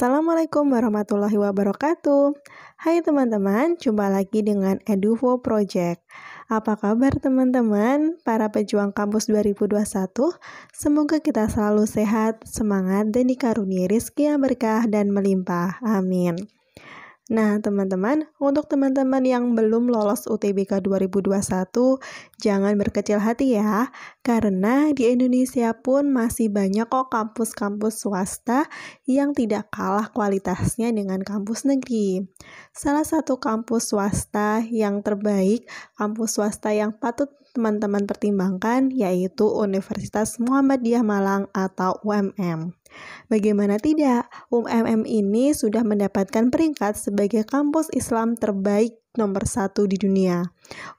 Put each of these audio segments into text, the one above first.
Assalamualaikum warahmatullahi wabarakatuh. Hai teman-teman, jumpa lagi dengan Eduvo Project. Apa kabar teman-teman, para pejuang kampus 2021? Semoga kita selalu sehat, semangat, dan dikaruniai rezeki yang berkah dan melimpah. Amin. Nah, teman-teman, untuk teman-teman yang belum lolos UTBK 2021, jangan berkecil hati ya, karena di Indonesia pun masih banyak kok kampus-kampus swasta yang tidak kalah kualitasnya dengan kampus negeri. Salah satu kampus swasta yang terbaik, kampus swasta yang patut teman-teman pertimbangkan yaitu Universitas Muhammadiyah Malang atau UMM. Bagaimana tidak, UMM ini sudah mendapatkan peringkat sebagai kampus Islam terbaik nomor satu di dunia.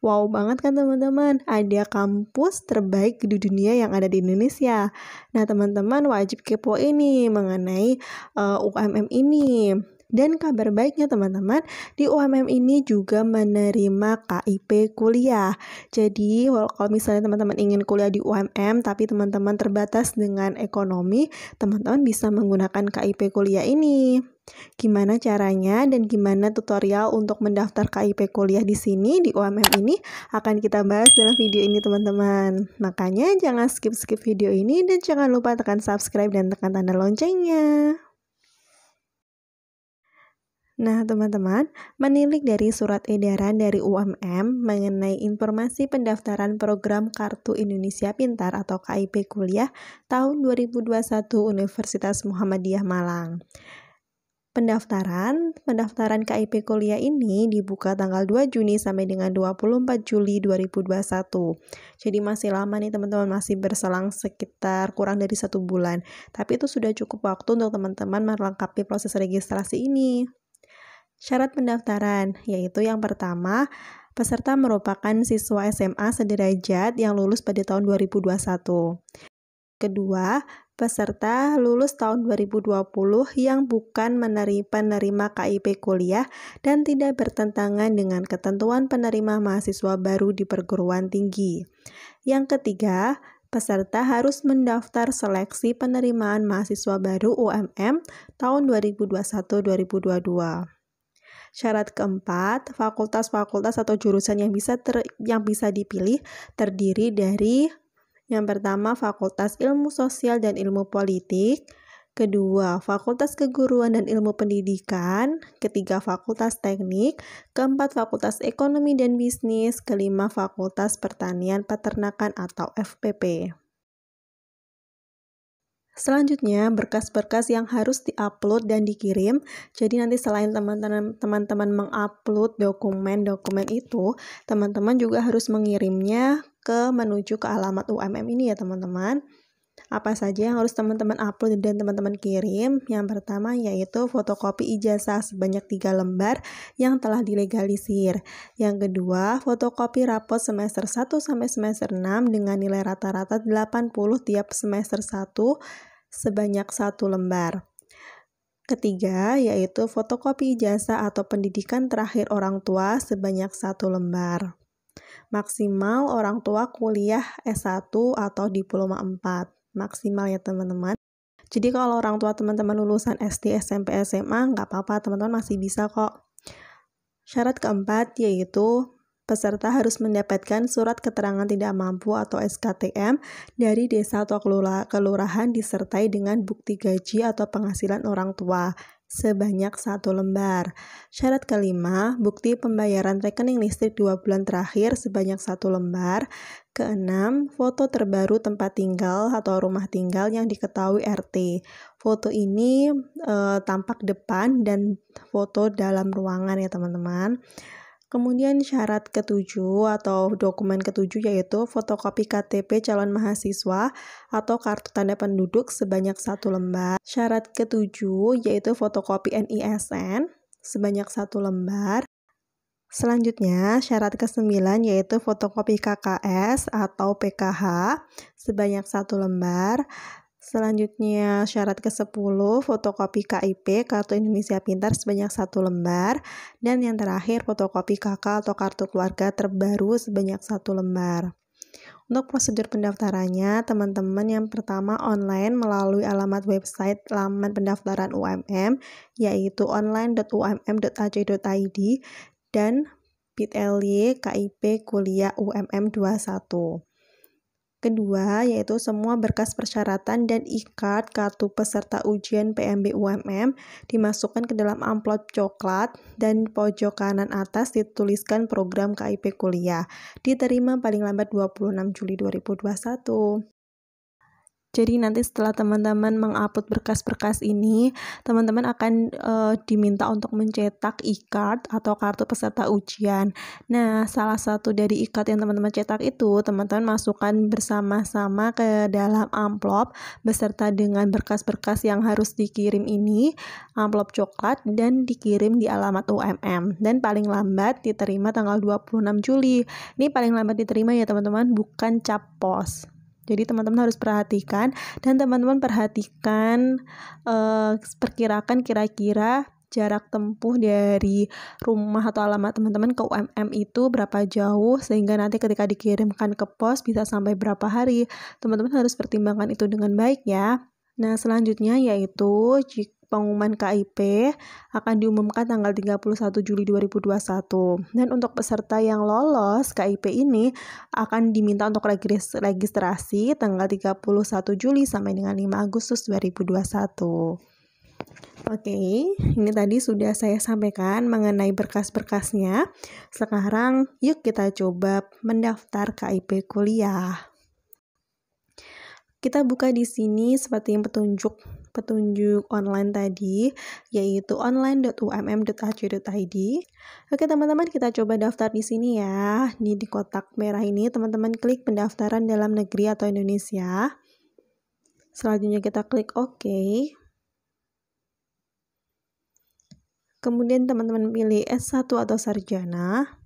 Wow banget kan teman-teman, ada kampus terbaik di dunia yang ada di Indonesia. Nah teman-teman wajib kepo ini mengenai uh, UMM ini. Dan kabar baiknya teman-teman, di UMM ini juga menerima KIP kuliah. Jadi kalau misalnya teman-teman ingin kuliah di UMM tapi teman-teman terbatas dengan ekonomi, teman-teman bisa menggunakan KIP kuliah ini. Gimana caranya dan gimana tutorial untuk mendaftar KIP kuliah di sini di UMM ini akan kita bahas dalam video ini teman-teman. Makanya jangan skip-skip video ini dan jangan lupa tekan subscribe dan tekan tanda loncengnya. Nah, teman-teman, menilik dari surat edaran dari UMM mengenai informasi pendaftaran program Kartu Indonesia Pintar atau KIP Kuliah tahun 2021 Universitas Muhammadiyah Malang. Pendaftaran, pendaftaran KIP kuliah ini dibuka tanggal 2 Juni sampai dengan 24 Juli 2021. Jadi masih lama nih teman-teman, masih berselang sekitar kurang dari satu bulan. Tapi itu sudah cukup waktu untuk teman-teman melengkapi proses registrasi ini. Syarat pendaftaran yaitu yang pertama, peserta merupakan siswa SMA sederajat yang lulus pada tahun 2021. Kedua, peserta lulus tahun 2020 yang bukan menerima penerima KIP kuliah dan tidak bertentangan dengan ketentuan penerima mahasiswa baru di perguruan tinggi. Yang ketiga, peserta harus mendaftar seleksi penerimaan mahasiswa baru UMM tahun 2021-2022. Syarat keempat, fakultas-fakultas atau jurusan yang bisa ter, yang bisa dipilih terdiri dari yang pertama Fakultas Ilmu Sosial dan Ilmu Politik, kedua Fakultas Keguruan dan Ilmu Pendidikan, ketiga Fakultas Teknik, keempat Fakultas Ekonomi dan Bisnis, kelima Fakultas Pertanian Peternakan atau FPP. Selanjutnya, berkas-berkas yang harus diupload dan dikirim. Jadi nanti selain teman-teman mengupload dokumen-dokumen itu, teman-teman juga harus mengirimnya ke menuju ke alamat UMM ini ya teman-teman. Apa saja yang harus teman-teman upload dan teman-teman kirim? Yang pertama yaitu fotokopi ijazah sebanyak 3 lembar yang telah dilegalisir. Yang kedua, fotokopi rapor semester 1 sampai semester 6 dengan nilai rata-rata 80 tiap semester 1 sebanyak satu lembar. Ketiga, yaitu fotokopi jasa atau pendidikan terakhir orang tua sebanyak satu lembar. Maksimal orang tua kuliah S1 atau diploma 4. Maksimal ya teman-teman. Jadi kalau orang tua teman-teman lulusan SD, SMP, SMA, nggak apa-apa, teman-teman masih bisa kok. Syarat keempat yaitu Peserta harus mendapatkan surat keterangan tidak mampu atau SKTM dari desa atau kelurahan disertai dengan bukti gaji atau penghasilan orang tua sebanyak satu lembar. Syarat kelima, bukti pembayaran rekening listrik dua bulan terakhir sebanyak satu lembar. Keenam, foto terbaru tempat tinggal atau rumah tinggal yang diketahui RT. Foto ini e, tampak depan dan foto dalam ruangan ya teman-teman. Kemudian syarat ketujuh atau dokumen ketujuh yaitu fotokopi KTP calon mahasiswa atau kartu tanda penduduk sebanyak satu lembar. Syarat ketujuh yaitu fotokopi NISN sebanyak satu lembar. Selanjutnya, syarat ke-9 yaitu fotokopi KKS atau PKH sebanyak satu lembar. Selanjutnya syarat ke-10 fotokopi KIP kartu Indonesia Pintar sebanyak satu lembar dan yang terakhir fotokopi KK atau kartu keluarga terbaru sebanyak satu lembar. Untuk prosedur pendaftarannya, teman-teman yang pertama online melalui alamat website laman pendaftaran UMM yaitu online.umm.ac.id dan bit.ly KIP Kuliah UMM 21. Kedua, yaitu semua berkas persyaratan dan ikat kartu peserta ujian PMB UMM dimasukkan ke dalam amplop coklat dan pojok kanan atas dituliskan program KIP kuliah. Diterima paling lambat 26 Juli 2021. Jadi nanti setelah teman-teman mengupload berkas-berkas ini, teman-teman akan e, diminta untuk mencetak e-card atau kartu peserta ujian. Nah, salah satu dari e-card yang teman-teman cetak itu, teman-teman masukkan bersama-sama ke dalam amplop beserta dengan berkas-berkas yang harus dikirim ini, amplop coklat dan dikirim di alamat UMM dan paling lambat diterima tanggal 26 Juli. Ini paling lambat diterima ya teman-teman, bukan cap pos. Jadi teman-teman harus perhatikan dan teman-teman perhatikan uh, perkirakan kira-kira jarak tempuh dari rumah atau alamat teman-teman ke UMM itu berapa jauh sehingga nanti ketika dikirimkan ke pos bisa sampai berapa hari. Teman-teman harus pertimbangkan itu dengan baik ya. Nah, selanjutnya yaitu jika pengumuman KIP akan diumumkan tanggal 31 Juli 2021. Dan untuk peserta yang lolos KIP ini akan diminta untuk registrasi tanggal 31 Juli sampai dengan 5 Agustus 2021. Oke, ini tadi sudah saya sampaikan mengenai berkas-berkasnya. Sekarang yuk kita coba mendaftar KIP kuliah. Kita buka di sini seperti yang petunjuk petunjuk online tadi, yaitu online.umm.ac.id. Oke teman-teman, kita coba daftar di sini ya. Ini di kotak merah ini, teman-teman klik pendaftaran dalam negeri atau Indonesia. Selanjutnya kita klik OK. Kemudian teman-teman pilih S1 atau sarjana.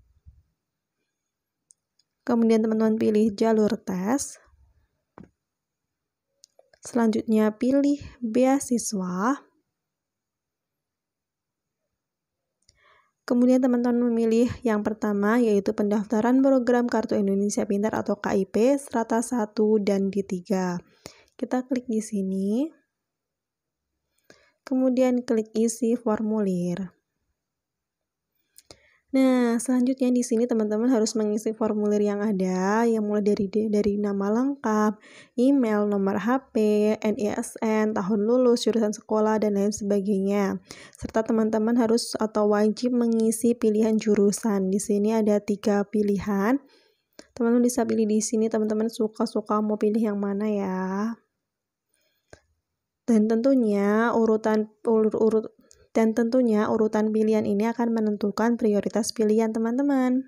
Kemudian teman-teman pilih jalur tes. Selanjutnya pilih beasiswa. Kemudian teman-teman memilih yang pertama yaitu pendaftaran program Kartu Indonesia Pintar atau KIP strata 1 dan D3. Kita klik di sini. Kemudian klik isi formulir. Nah, selanjutnya di sini teman-teman harus mengisi formulir yang ada yang mulai dari dari nama lengkap, email, nomor HP, NISN, tahun lulus, jurusan sekolah dan lain sebagainya. Serta teman-teman harus atau wajib mengisi pilihan jurusan. Di sini ada tiga pilihan. Teman-teman bisa pilih di sini, teman-teman suka-suka mau pilih yang mana ya. Dan tentunya urutan urut, urut dan tentunya urutan pilihan ini akan menentukan prioritas pilihan teman-teman.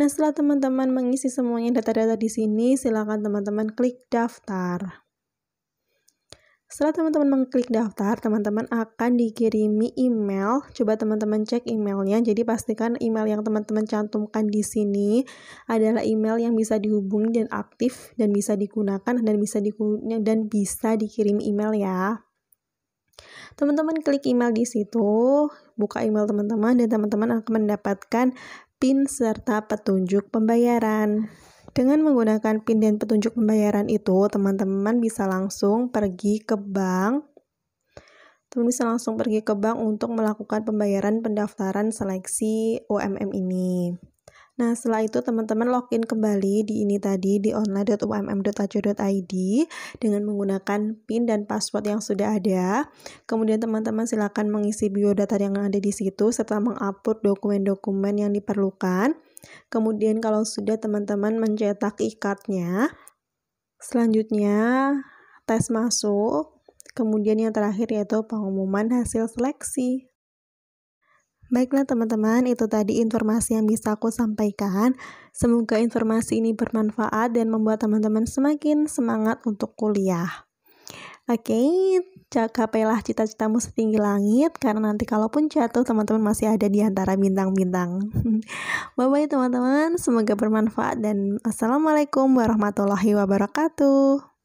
Nah, setelah teman-teman mengisi semuanya data-data di sini, silakan teman-teman klik daftar. Setelah teman-teman mengklik daftar, teman-teman akan dikirimi email. Coba teman-teman cek emailnya. Jadi pastikan email yang teman-teman cantumkan di sini adalah email yang bisa dihubungi dan aktif dan bisa digunakan dan bisa digunakan dan bisa dikirim email ya. Teman-teman klik email di situ, buka email teman-teman dan teman-teman akan mendapatkan PIN serta petunjuk pembayaran. Dengan menggunakan PIN dan petunjuk pembayaran itu, teman-teman bisa langsung pergi ke bank. Teman teman bisa langsung pergi ke bank untuk melakukan pembayaran pendaftaran seleksi UMM ini. Nah, setelah itu teman-teman login kembali di ini tadi di online.umm.ac.id dengan menggunakan PIN dan password yang sudah ada. Kemudian teman-teman silakan mengisi biodata yang ada di situ serta mengupload dokumen-dokumen yang diperlukan. Kemudian kalau sudah teman-teman mencetak e-cardnya, selanjutnya tes masuk, kemudian yang terakhir yaitu pengumuman hasil seleksi. Baiklah teman-teman, itu tadi informasi yang bisa aku sampaikan. Semoga informasi ini bermanfaat dan membuat teman-teman semakin semangat untuk kuliah. Oke, okay, capailah cita-citamu setinggi langit karena nanti kalaupun jatuh teman-teman masih ada di antara bintang-bintang. Bye-bye teman-teman, semoga bermanfaat dan assalamualaikum warahmatullahi wabarakatuh.